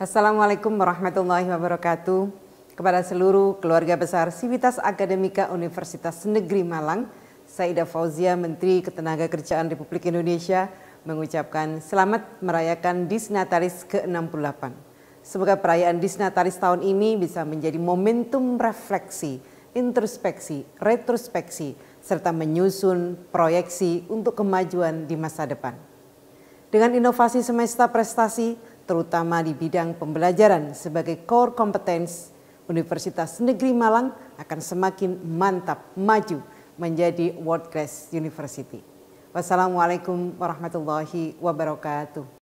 Assalamualaikum warahmatullahi wabarakatuh. Kepada seluruh keluarga besar Sivitas Akademika Universitas Negeri Malang, Saida Fauzia, Menteri Ketenagakerjaan Republik Indonesia, mengucapkan selamat merayakan Disnataris ke-68. Semoga perayaan Disnataris tahun ini bisa menjadi momentum refleksi, introspeksi, retrospeksi, serta menyusun proyeksi untuk kemajuan di masa depan. Dengan inovasi semesta prestasi, terutama di bidang pembelajaran sebagai core competence Universitas Negeri Malang akan semakin mantap maju menjadi world class university. Wassalamualaikum warahmatullahi wabarakatuh.